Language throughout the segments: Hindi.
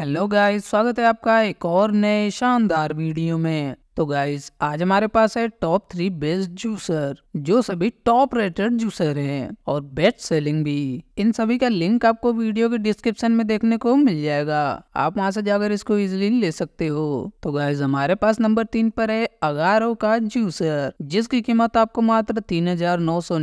हेलो गाइस स्वागत है आपका एक और नए शानदार वीडियो में तो गाइज आज हमारे पास है टॉप थ्री बेस्ट जूसर जो सभी टॉप रेटेड जूसर हैं और बेस्ट सेलिंग भी इन सभी का लिंक आपको वीडियो के डिस्क्रिप्शन में देखने को मिल जाएगा आप वहां से जाकर इसको इजीली ले सकते हो तो गाइज हमारे पास नंबर तीन पर है अगारो का जूसर जिसकी कीमत आपको मात्र तीन हजार नौ सौ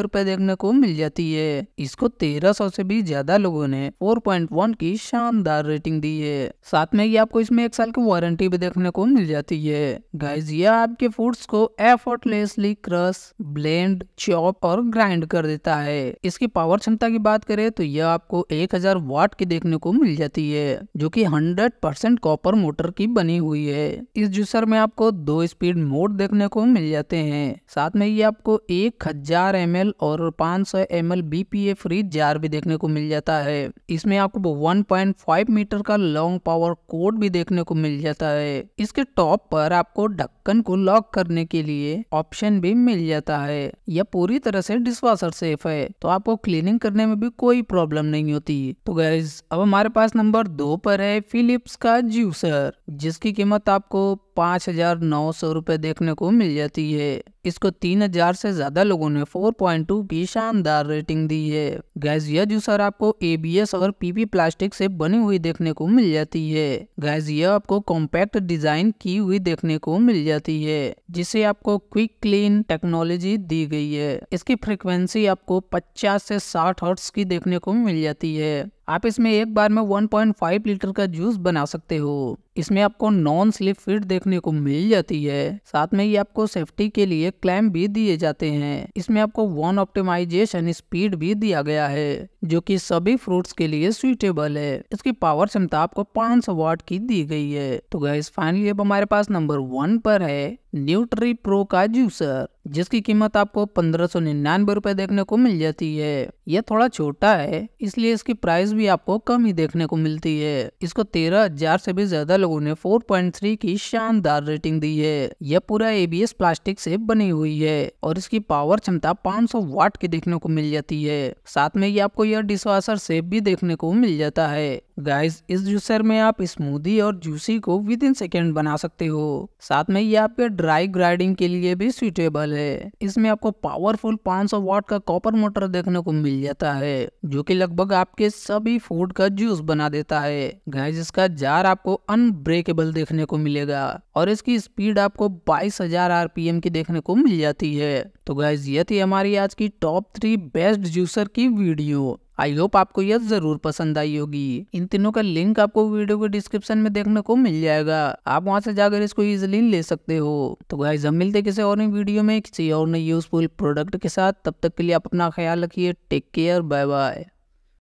रूपए देखने को मिल जाती है इसको तेरह सौ से भी ज्यादा लोगो ने फोर पॉइंट वन की शानदार रेटिंग दी है साथ में ही आपको इसमें एक साल की वारंटी भी देखने को मिल जाती है गाइज यह आपके फूड्स को एफर्टलेसली क्रश ब्लेंड चॉप और ग्राइंड कर देता है इसकी पावर क्षमता की बात करें तो यह आपको 1000 वाट की देखने को मिल जाती है जो कि 100 परसेंट कॉपर मोटर की बनी हुई है इस जूसर में आपको दो स्पीड मोड देखने को मिल जाते हैं साथ में ये आपको एक हजार एम और 500 सौ एम एल फ्री जार भी देखने को मिल जाता है इसमें आपको 1.5 मीटर का लॉन्ग पावर कोड भी देखने को मिल जाता है इसके टॉप पर आप आपको ढक्कन को लॉक करने के लिए ऑप्शन भी मिल जाता है यह पूरी तरह से डिशवाशर सेफ है तो आपको क्लीनिंग करने में भी कोई प्रॉब्लम नहीं होती तो गैस अब हमारे पास नंबर दो पर है फिलिप्स का जूसर जिसकी कीमत आपको पाँच हज़ार नौ सौ रुपये देखने को मिल जाती है इसको तीन हज़ार से ज़्यादा लोगों ने 4.2 की शानदार रेटिंग दी है गैस यह जूसर आपको एबीएस और पीपी प्लास्टिक से बनी हुई देखने को मिल जाती है गैस यह आपको कॉम्पैक्ट डिजाइन की हुई देखने को मिल जाती है जिसे आपको क्विक क्लीन टेक्नोलॉजी दी गई है इसकी फ्रिक्वेंसी आपको पचास से साठ हर्ट्स की देखने को मिल जाती है आप इसमें एक बार में 1.5 लीटर का जूस बना सकते हो इसमें आपको नॉन स्लिप फिट देखने को मिल जाती है साथ में ये आपको सेफ्टी के लिए क्लैम भी दिए जाते हैं इसमें आपको वन ऑप्टिमाइजेशन स्पीड भी दिया गया है जो कि सभी फ्रूट्स के लिए सुइटेबल है इसकी पावर क्षमता आपको 500 वाट की दी गई है तो गैस फाइनली अब हमारे पास नंबर वन पर है न्यूट्री प्रो का जूसर जिसकी कीमत आपको पंद्रह सौ निन्यानबे रूपए देखने को मिल जाती है यह थोड़ा छोटा है इसलिए इसकी प्राइस भी आपको कम ही देखने को मिलती है इसको तेरह हजार से भी ज्यादा लोगों ने 4.3 की शानदार रेटिंग दी है यह पूरा एबीएस प्लास्टिक से बनी हुई है और इसकी पावर क्षमता 500 वाट की देखने को मिल जाती है साथ में ही आपको यह डिशवाशर सेप भी देखने को मिल जाता है गाइस इस जूसर में आप स्मूदी और जूसी को विद इन सेकेंड बना सकते हो साथ में ये आपके ड्राई ग्राइडिंग के लिए भी सुटेबल है इसमें आपको पावरफुल 500 वाट का कॉपर मोटर देखने को मिल जाता है जो कि लगभग आपके सभी फूड का जूस बना देता है गैस इसका जार आपको अनब्रेकेबल देखने को मिलेगा और इसकी स्पीड आपको 22,000 एम की देखने को मिल जाती है तो गैस ये थी हमारी आज की टॉप थ्री बेस्ट जूसर की वीडियो आई होप आपको यह जरूर पसंद आई होगी इन तीनों का लिंक आपको वीडियो के डिस्क्रिप्शन में देखने को मिल जाएगा आप वहां से जाकर इसको इजिली ले सकते हो तो गाइज हम मिलते किसी और नई वीडियो में किसी और नई यूजफुल प्रोडक्ट के साथ तब तक के लिए आप अपना ख्याल रखिए टेक केयर बाय बाय